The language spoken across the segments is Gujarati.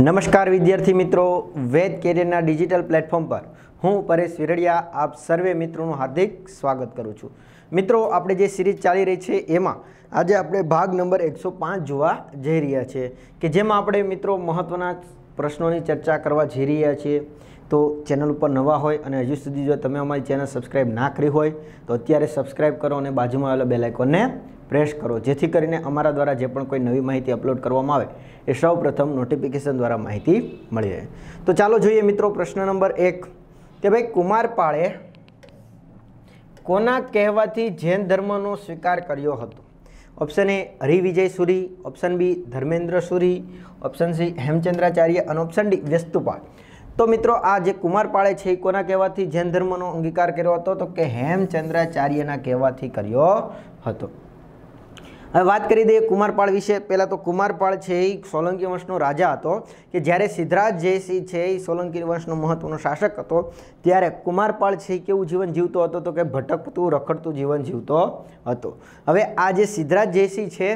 નમસ્કાર વિદ્યાર્થી મિત્રો વેદ કેરિયરના ડિજિટલ પ્લેટફોર્મ પર હું પરેશ વિરડિયા આપ સર્વે મિત્રોનું હાર્દિક સ્વાગત કરું છું મિત્રો આપણે જે સિરીઝ ચાલી રહી છે એમાં આજે આપણે ભાગ નંબર એકસો પાંચ જોવા જઈ રહ્યા છીએ કે જેમાં આપણે મિત્રો મહત્ત્વના પ્રશ્નોની ચર્ચા કરવા જઈ રહ્યા છીએ તો ચેનલ ઉપર નવા હોય અને હજુ સુધી જો તમે અમારી ચેનલ સબસ્ક્રાઈબ ના કરી હોય તો અત્યારે સબસ્ક્રાઈબ કરો અને બાજુમાં આવેલા બેલાઇકોનને પ્રેસ કરો જેથી કરીને અમારા દ્વારા જે પણ કોઈ નવી માહિતી અપલોડ કરવામાં આવે એ સૌ નોટિફિકેશન દ્વારા માહિતી મળી રહે તો ચાલો જોઈએ મિત્રો પ્રશ્ન નંબર એક કે ભાઈ કુમારપાળે કોના કહેવાથી જૈન ધર્મનો સ્વીકાર કર્યો હતો option A Harivijay Suri option B Dharmendra Suri option C Hemchandracharya અને ઓપ્શન ડી વ્યસ્તુપાળ તો મિત્રો આ જે કુમારપાળે છે એ કોના કહેવાથી જૈન ધર્મનો અંગીકાર કર્યો હતો તો કે હેમચંદ્રાચાર્યના કહેવાથી કર્યો હતો હવે વાત કરી દઈએ કુમારપાળ વિશે પહેલાં તો કુમારપાળ છે એ સોલંકી વંશનો રાજા હતો કે જ્યારે સિદ્ધરાજ જયસિંહ છે એ સોલંકી વંશનો મહત્ત્વનો શાસક હતો ત્યારે કુમારપાળ છે એ કેવું જીવન જીવતો હતો તો કે ભટકતું રખડતું જીવન જીવતો હતો હવે આ જે સિદ્ધરાજ જયસિંહ છે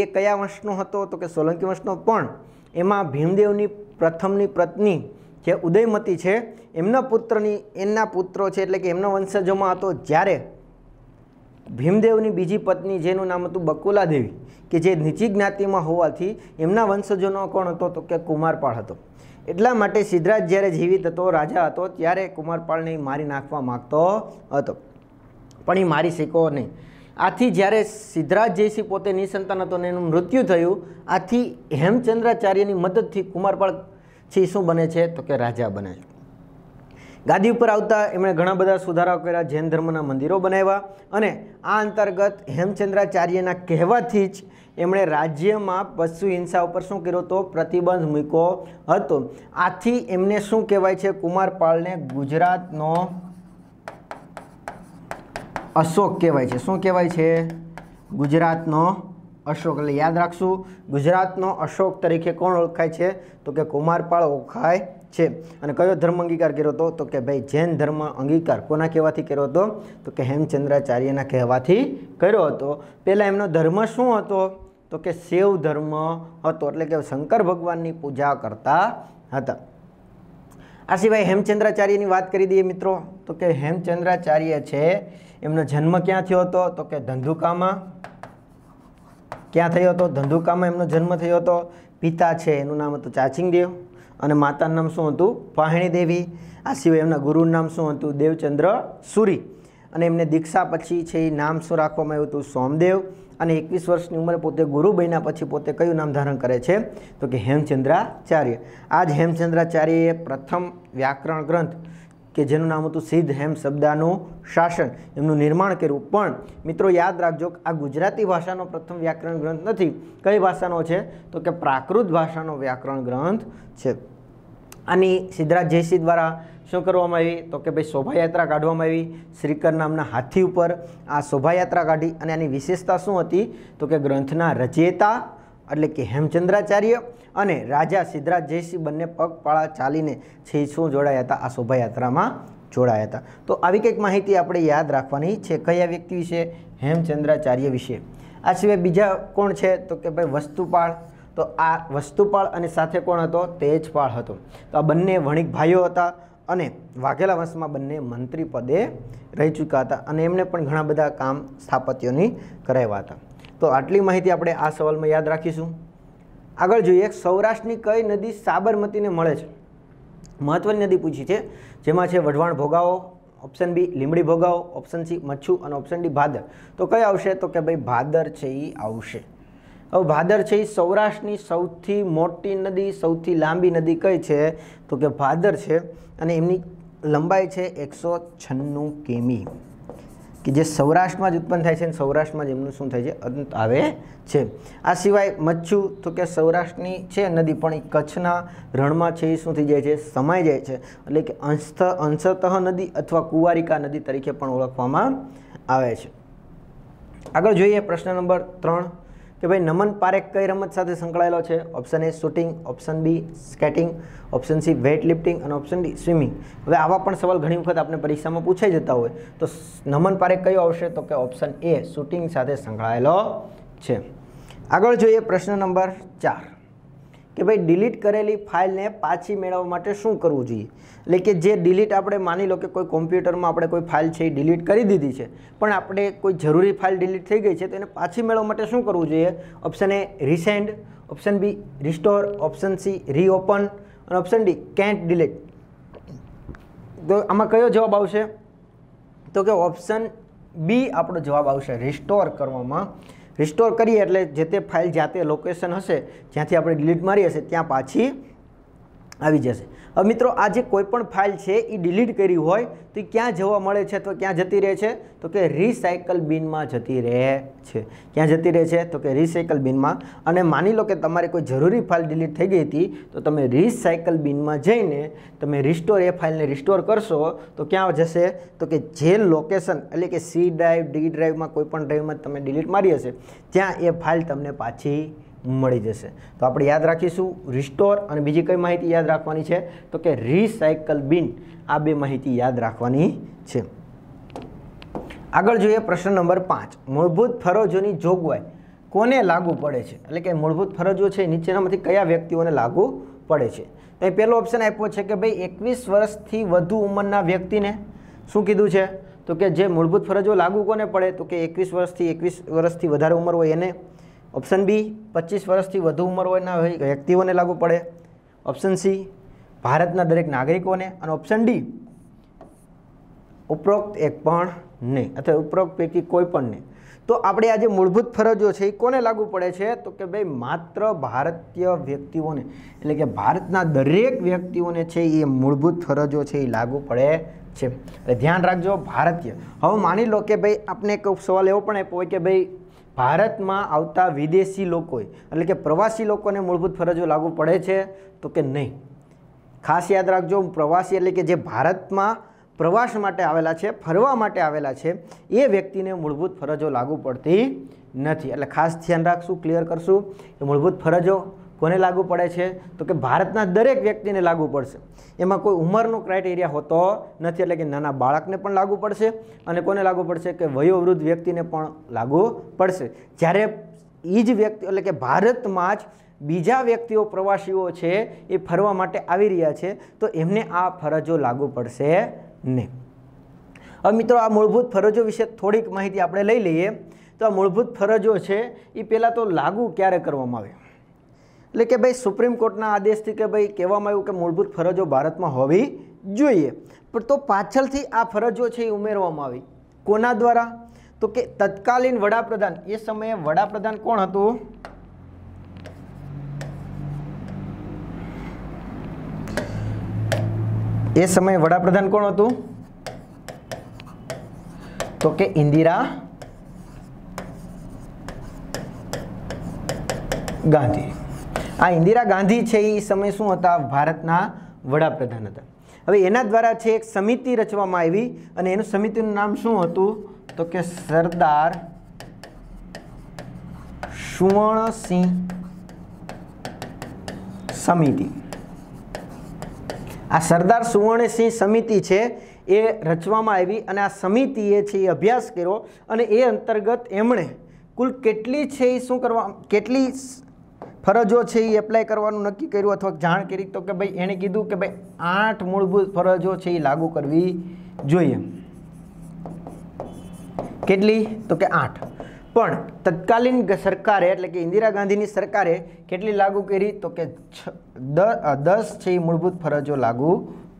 એ કયા વંશનો હતો તો કે સોલંકી વંશનો પણ એમાં ભીમદેવની પ્રથમની પત્ની જે ઉદયમતી છે એમના પુત્રની એમના પુત્રો છે એટલે કે એમના વંશજોમાં હતો જ્યારે ભીમદેવની બીજી પત્ની જેનું નામ હતું બકુલા દેવી કે જે નીચી જ્ઞાતિમાં હોવાથી એમના વંશજોનો કોણ હતો તો કે કુમારપાળ હતો એટલા માટે સિદ્ધરાજ જ્યારે જીવિત હતો રાજા હતો ત્યારે કુમારપાળને મારી નાખવા માગતો હતો પણ એ મારી શીખો નહીં આથી જ્યારે સિદ્ધરાજ જયસિંહ પોતે નિસંતાન હતો અને એનું મૃત્યુ થયું આથી હેમચંદ્રાચાર્યની મદદથી કુમારપાળ છે શું બને છે તો કે રાજા બને છે ગાદી ઉપર આવતા એમણે ઘણા બધા સુધારાઓ કર્યા જૈન ધર્મના મંદિરો બનાવ્યા અને આ અંતર્ગત હેમચંદ્રાચાર્યના કહેવાથી જ એમણે રાજ્યમાં પશુ હિંસા ઉપર શું કર્યો હતો પ્રતિબંધ મૂક્યો હતો આથી એમને શું કહેવાય છે કુમારપાળને ગુજરાતનો અશોક કહેવાય છે શું કહેવાય છે ગુજરાતનો અશોક એટલે યાદ રાખશું ગુજરાતનો અશોક તરીકે કોણ ઓળખાય છે તો કે કુમારપાળ ઓળખાય છે અને કયો ધર્મ અંગીકાર કર્યો હતો તો કે ભાઈ જૈન ધર્મ અંગીકાર કોના કહેવાથી કર્યો હતો તો કે હેમચંદ્રાચાર્યના કહેવાથી કર્યો હતો પહેલાં એમનો ધર્મ શું હતો તો કે શૈવ ધર્મ હતો એટલે કે શંકર ભગવાનની પૂજા કરતા હતા આ સિવાય હેમચંદ્રાચાર્યની વાત કરી દઈએ મિત્રો તો કે હેમચંદ્રાચાર્ય છે એમનો જન્મ ક્યાં થયો હતો તો કે ધંધુકામાં ક્યાં થયો હતો ધંધુકામાં એમનો જન્મ થયો હતો પિતા છે એનું નામ હતું ચાચિંગદેવ અને માતાનું નામ શું હતું પાહિણી દેવી આ સિવાય એમના ગુરુનું નામ શું હતું દેવચંદ્ર સુરી અને એમને દીક્ષા પછી છે એ નામ શું રાખવામાં આવ્યું હતું સોમદેવ અને એકવીસ વર્ષની ઉંમરે પોતે ગુરુ બન્યા પછી પોતે કયું નામ ધારણ કરે છે તો કે હેમચંદ્રાચાર્ય આ જ હેમચંદ્રાચાર્યએ પ્રથમ વ્યાકરણ ગ્રંથ કે જેનું નામ હતું સિદ્ધ હેમ શબ્દાનું શાસન એમનું નિર્માણ કર્યું પણ મિત્રો યાદ રાખજો કે આ ગુજરાતી ભાષાનો પ્રથમ વ્યાકરણ ગ્રંથ નથી કઈ ભાષાનો છે તો કે પ્રાકૃત ભાષાનો વ્યાકરણ ગ્રંથ છે આની સિદ્ધરાજ જયસિંહ દ્વારા શું કરવામાં આવી તો કે ભાઈ શોભાયાત્રા કાઢવામાં આવી શ્રીકર નામના હાથી ઉપર આ શોભાયાત્રા કાઢી અને આની વિશેષતા શું હતી તો કે ગ્રંથના રચયિતા એટલે કે હેમચંદ્રાચાર્ય અને રાજા સિદ્ધરાજ જયસિંહ બંને પગપાળા ચાલીને છસો જોડાયા હતા આ શોભાયાત્રામાં જોડાયા હતા તો આવી કંઈક માહિતી આપણે યાદ રાખવાની છે કયા વ્યક્તિ વિશે હેમચંદ્રાચાર્ય વિશે આ સિવાય બીજા કોણ છે તો કે ભાઈ વસ્તુપાળ તો આ વસ્તુપાળ અને સાથે કોણ હતો તેજપાળ હતો તો આ બંને વણિક ભાઈઓ હતા અને વાઘેલા વંશમાં બંને મંત્રી પદે રહી ચૂક્યા હતા અને એમને પણ ઘણા બધા કામ સ્થાપત્યોની કરાવ્યા હતા તો આટલી માહિતી આપણે આ સવાલમાં યાદ રાખીશું આગળ જોઈએ સૌરાષ્ટ્રની કઈ નદી સાબરમતીને મળે છે મહત્વની નદી પૂછી છે જેમાં છે Wadhwan Bhogavo option B Limbdi Bhogavo option C Machhu અને ઓપ્શન ડી ભાદર તો કઈ આવશે તો કે ભાઈ ભાદર છે એ આવશે હવે ભાદર છે એ સૌરાષ્ટ્રની સૌથી મોટી નદી સૌથી લાંબી નદી કઈ છે તો કે ભાદર છે અને એમની લંબાઈ છે એકસો છન્નું કિમી કે જે સૌરાષ્ટ્રમાં જ ઉત્પન્ન થાય છે અને સૌરાષ્ટ્રમાં જ એમનું શું થાય છે અંત આવે છે આ સિવાય મચ્છુ તો કે સૌરાષ્ટ્રની છે નદી પણ એ કચ્છના રણમાં છે એ શું થઈ જાય છે સમાઈ જાય છે એટલે કે અંશત અંશતઃ નદી અથવા કુંવારિકા નદી તરીકે પણ ઓળખવામાં આવે છે આગળ જોઈએ પ્રશ્ન નંબર ત્રણ કે ભાઈ નમન પારેખ કઈ રમત સાથે સંકળાયેલો છે option A shooting option B skating option C weight lifting અને ઓપ્શન ડી સ્વિમિંગ હવે આવા પણ સવાલ ઘણી વખત આપણે પરીક્ષામાં પૂછાઈ જતા હોય તો નમન પારેખ કયો આવશે તો કે ઓપ્શન એ શૂટિંગ સાથે સંકળાયેલો છે આગળ જોઈએ પ્રશ્ન નંબર ચાર કે ભાઈ ડિલીટ કરેલી ફાઇલને પાછી મેળવવા માટે શું કરવું જોઈએ એટલે કે જે ડિલીટ આપણે માની લો કે કોઈ કોમ્પ્યુટરમાં આપણે કોઈ ફાઇલ છે એ ડિલીટ કરી દીધી છે પણ આપણે કોઈ જરૂરી ફાઇલ ડિલીટ થઈ ગઈ છે તો એને પાછી મેળવવા માટે શું કરવું જોઈએ option A resend option B restore option C reopen અને ઓપ્શન ડી કેન્ટ ડિલીટ તો આમાં કયો જવાબ આવશે તો કે ઓપ્શન બી આપણો જવાબ આવશે રિસ્ટોર કરવામાં રિસ્ટોર કરીએ એટલે જે તે ફાઇલ જાતે લોકેશન હશે જ્યાંથી આપણે ડિલીટ મારી હશે ત્યાં પાછી આવી જશે હવે મિત્રો આ જે કોઈપણ ફાઇલ છે એ ડિલીટ કરી હોય તો એ ક્યાં જોવા મળે છે તો ક્યાં જતી રહે છે તો કે રિસાયકલ બિનમાં જતી રહે છે ક્યાં જતી રહે છે તો કે રિસાયકલ બિનમાં અને માની લો કે તમારે કોઈ જરૂરી ફાઇલ ડિલીટ થઈ ગઈ હતી તો તમે રિસાયકલ બિનમાં જઈને તમે રિસ્ટોર એ ફાઇલને રિસ્ટોર કરશો તો ક્યાં જશે તો કે જે લોકેશન એટલે કે સી ડ્રાઈવ ડી ડ્રાઈવમાં કોઈપણ ડ્રાઈવમાં તમે ડિલીટ મારી હશે ત્યાં એ ફાઇલ તમને પાછી મળી જશે તો આપણે યાદ રાખીશું રિસ્ટોર અને બીજી કઈ માહિતી યાદ રાખવાની છે તો કે રિસાયકલ બિન આ બે માહિતી યાદ રાખવાની છે આગળ જોઈએ પ્રશ્ન નંબર પાંચ મૂળભૂત ફરજોની જોગવાઈ કોને લાગુ પડે છે એટલે કે મૂળભૂત ફરજો છે નીચેનામાંથી કયા વ્યક્તિઓને લાગુ પડે છે તો અહીં પહેલો ઓપ્શન આપ્યો છે કે ભાઈ એકવીસ વર્ષથી વધુ ઉંમરના વ્યક્તિને શું કીધું છે તો કે જે મૂળભૂત ફરજો લાગુ કોને પડે તો કે એકવીસ વર્ષથી એકવીસ વર્ષથી વધારે ઉંમર હોય એને ઓપ્શન બી પચીસ વર્ષથી વધુ ઉંમર હોયના વ્યક્તિઓને લાગુ પડે ઓપ્શન સી ભારતના દરેક નાગરિકોને અને ઓપ્શન ડી ઉપરોક્ત એક પણ નહીં અથવા ઉપરોક્ત પૈકી કોઈ પણ નહીં તો આપણે આજે મૂળભૂત ફરજો છે એ કોને લાગુ પડે છે તો કે ભાઈ માત્ર ભારતીય વ્યક્તિઓને એટલે કે ભારતના દરેક વ્યક્તિઓને છે એ મૂળભૂત ફરજો છે એ લાગુ પડે છે એટલે ધ્યાન રાખજો ભારતીય હવે માની લો કે ભાઈ આપણે એક સવાલ એવો પણ આપ્યો હોય કે ભાઈ ભારતમાં આવતા વિદેશી લોકોએ એટલે કે પ્રવાસી લોકોને મૂળભૂત ફરજો લાગુ પડે છે તો કે નહીં ખાસ યાદ રાખજો પ્રવાસી એટલે કે જે ભારતમાં પ્રવાસ માટે આવેલા છે ફરવા માટે આવેલા છે એ વ્યક્તિને મૂળભૂત ફરજો લાગુ પડતી નથી એટલે ખાસ ધ્યાન રાખશું ક્લિયર કરશું કે મૂળભૂત ફરજો કોને લાગુ પડે છે તો કે ભારતના દરેક વ્યક્તિને લાગુ પડશે એમાં કોઈ ઉંમરનો ક્રાઇટેરિયા હોતો નથી એટલે કે નાના બાળકને પણ લાગુ પડશે અને કોને લાગુ પડશે કે વયોવૃદ્ધ વ્યક્તિને પણ લાગુ પડશે જ્યારે એ જ વ્યક્તિ એટલે કે ભારતમાં જ બીજા વ્યક્તિઓ પ્રવાસીઓ છે એ ફરવા માટે આવી રહ્યા છે તો એમને આ ફરજો લાગુ પડશે નહીં હવે મિત્રો આ મૂળભૂત ફરજો વિશે થોડીક માહિતી આપણે લઈ લઈએ તો આ મૂળભૂત ફરજો છે એ પહેલાં તો લાગુ ક્યારે કરવામાં આવે એટલે કે ભાઈ સુપ્રીમ કોર્ટના આદેશથી કે ભાઈ કહેવામાં આવ્યું કે મૂળભૂત ફરજો ભારતમાં હોવી જોઈએ પણ તો પાછળથી આ ફરજો છે એ ઉમેરવામાં આવી કોના દ્વારા તો કે તત્કાલીન વડાપ્રધાન એ સમયે વડાપ્રધાન કોણ હતું એ સમયે વડાપ્રધાન કોણ હતું તો કે ઇન્દિરા ગાંધી આ ઇન્દિરા ગાંધી છે એ સમય શું હતા ભારતના વડાપ્રધાન હતા હવે એના દ્વારા છે એક સમિતિ રચવામાં આવી અને એનું સમિતિનું નામ શું હતું તો કે સરદાર સુવર્ણસિંહ સમિતિ આ સરદાર સુવર્ણસિંહ સમિતિ છે એ રચવામાં આવી અને આ સમિતિએ છે એ અભ્યાસ કર્યો અને એ અંતર્ગત એમણે કુલ કેટલી છે એ શું કરવા કેટલી ફરજો છે એ એપ્લાય કરવાનું નક્કી કર્યું અથવા જાણ કરી તો કે ભાઈ એણે કીધું કે ભાઈ આઠ મૂળભૂત ફરજો છે એ લાગુ કરવી જોઈએ કેટલી તો કે આઠ પણ તત્કાલીન સરકારે એટલે કે ઇન્દિરા ગાંધીની સરકારે કેટલી લાગુ કરી તો કે દસ છે એ મૂળભૂત ફરજો લાગુ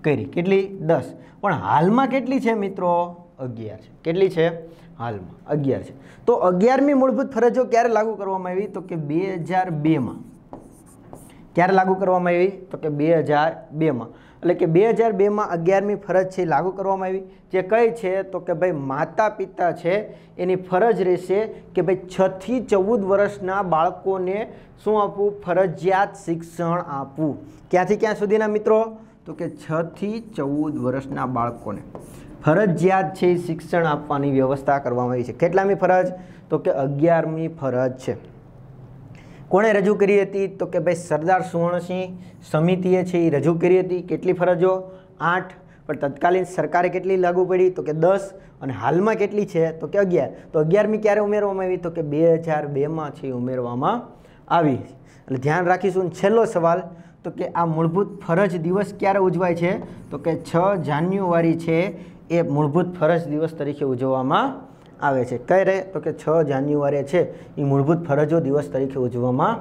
કરી કેટલી દસ પણ હાલમાં કેટલી છે મિત્રો અગિયાર છે કેટલી છે હાલમાં અગિયાર છે તો અગિયારમી મૂળભૂત ફરજો ક્યારે લાગુ કરવામાં આવી તો કે બે હજાર બેમાં ક્યારે લાગુ કરવામાં આવી તો કે બે હજાર બેમાં એટલે કે બે હજાર બેમાં અગિયારમી ફરજ છે લાગુ કરવામાં આવી જે કઈ છે તો કે ભાઈ માતા પિતા છે એની ફરજ રહેશે કે ભાઈ છથી ચૌદ વર્ષના બાળકોને શું આપવું ફરજિયાત શિક્ષણ આપવું ક્યાંથી ક્યાં સુધીના મિત્રો તો કે છથી ચૌદ વર્ષના બાળકોને ફરજિયાત છે શિક્ષણ આપવાની વ્યવસ્થા કરવામાં આવી છે કેટલામી ફરજ તો કે અગિયારમી ફરજ છે કોણે રજૂ કરી હતી તો કે ભાઈ સરદાર સુવર્ણસિંહ સમિતિએ છે એ રજૂ કરી હતી કેટલી ફરજો આઠ પણ તત્કાલીન સરકારે કેટલી લાગુ પડી તો કે દસ અને હાલમાં કેટલી છે તો કે અગિયાર તો અગિયારમી ક્યારે ઉમેરવામાં આવી તો કે બે હજાર બેમાં છે ઉમેરવામાં આવી એટલે ધ્યાન રાખીશું છેલ્લો સવાલ તો કે આ મૂળભૂત ફરજ દિવસ ક્યારે ઉજવાય છે તો કે છ જાન્યુઆરી છે એ મૂળભૂત ફરજ દિવસ તરીકે ઉજવવામાં આવે છે કઈ રહે તો કે છ જાન્યુઆરી છે એ મૂળભૂત ફરજો દિવસ તરીકે ઉજવવામાં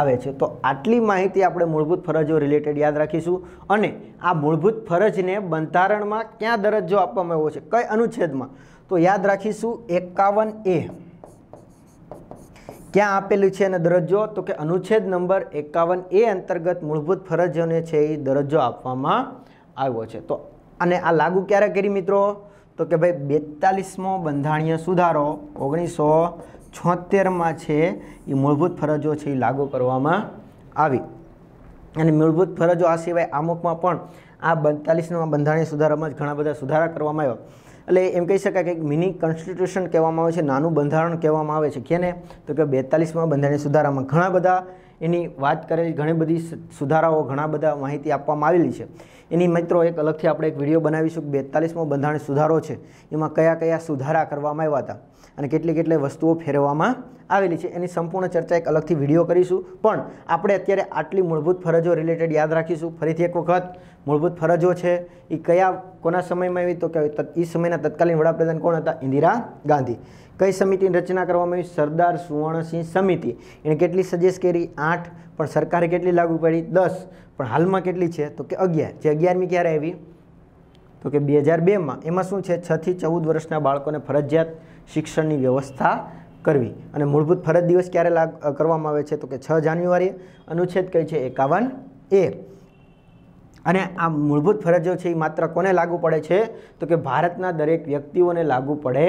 આવે છે તો આટલી માહિતી આપણે મૂળભૂત ફરજો રિલેટેડ યાદ રાખીશું અને આ મૂળભૂત ફરજને બંધારણમાં ક્યાં દરજ્જો આપવામાં આવ્યો છે કઈ અનુચ્છેદમાં તો યાદ રાખીશું એકાવન એ ક્યાં આપેલું છે અને દરજ્જો તો કે અનુચ્છેદ નંબર એકાવન એ અંતર્ગત મૂળભૂત ફરજોને છે એ દરજ્જો આપવામાં આવ્યો છે તો અને આ લાગુ ક્યારે કરી મિત્રો તો કે ભાઈ બેતાલીસમો બંધારણીય સુધારો ઓગણીસો છોતેરમાં છે એ મૂળભૂત ફરજો છે એ લાગુ કરવામાં આવી અને મૂળભૂત ફરજો આ સિવાય અમુકમાં પણ આ બેતાલીસના બંધારણીય સુધારામાં જ ઘણા બધા સુધારા કરવામાં આવ્યો એટલે એમ કહી શકાય કે મિની કોન્સ્ટિટ્યુશન કહેવામાં આવે છે નાનું બંધારણ કહેવામાં આવે છે કેને તો કે બેતાલીસમાં બંધારણીય સુધારામાં ઘણા બધા એની વાત કરેલી ઘણી બધી સુધારાઓ ઘણા બધા માહિતી આપવામાં આવેલી છે એની મિત્રો એક અલગથી આપણે એક વિડીયો બનાવીશું કે બેતાલીસમો બંધારણ સુધારો છે એમાં કયા કયા સુધારા કરવામાં આવ્યા હતા અને કેટલી કેટલી વસ્તુઓ ફેરવવામાં આવેલી છે એની સંપૂર્ણ ચર્ચા એક અલગથી વિડીયો કરીશું પણ આપણે અત્યારે આટલી મૂળભૂત ફરજો રિલેટેડ યાદ રાખીશું ફરીથી એક વખત મૂળભૂત ફરજો છે એ કયા કોના સમયમાં આવી તો કે એ સમયના તત્કાલીન વડાપ્રધાન કોણ હતા ઇન્દિરા ગાંધી કઈ સમિતિની રચના કરવામાં આવી સરદાર સુવર્ણસિંહ સમિતિ એણે કેટલી સજેસ્ટ કરી આઠ પણ સરકારે કેટલી લાગુ પાડી દસ પણ હાલમાં કેટલી છે તો કે અગિયાર જે અગિયારમી ક્યારે આવી તો કે બે હજાર બેમાં એમાં શું છે છથી ચૌદ વર્ષના બાળકોને ફરજિયાત શિક્ષણની વ્યવસ્થા કરવી અને મૂળભૂત ફરજ દિવસ ક્યારે લાગ કરવામાં આવે છે તો કે છ જાન્યુઆરી અનુચ્છેદ કઈ છે એકાવન એ અને આ મૂળભૂત ફરજો છે એ માત્ર કોને લાગુ પડે છે તો કે ભારતના દરેક વ્યક્તિઓને લાગુ પડે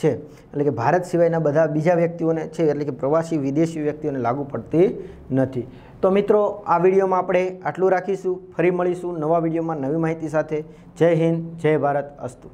છે એટલે કે ભારત સિવાયના બધા બીજા વ્યક્તિઓને છે એટલે કે પ્રવાસી વિદેશી વ્યક્તિઓને લાગુ પડતી નથી તો મિત્રો આ વિડીયોમાં આપણે આટલું રાખીશું ફરી મળીશું નવા વિડીયોમાં નવી માહિતી સાથે જય હિન્દ જય ભારત અસ્તુ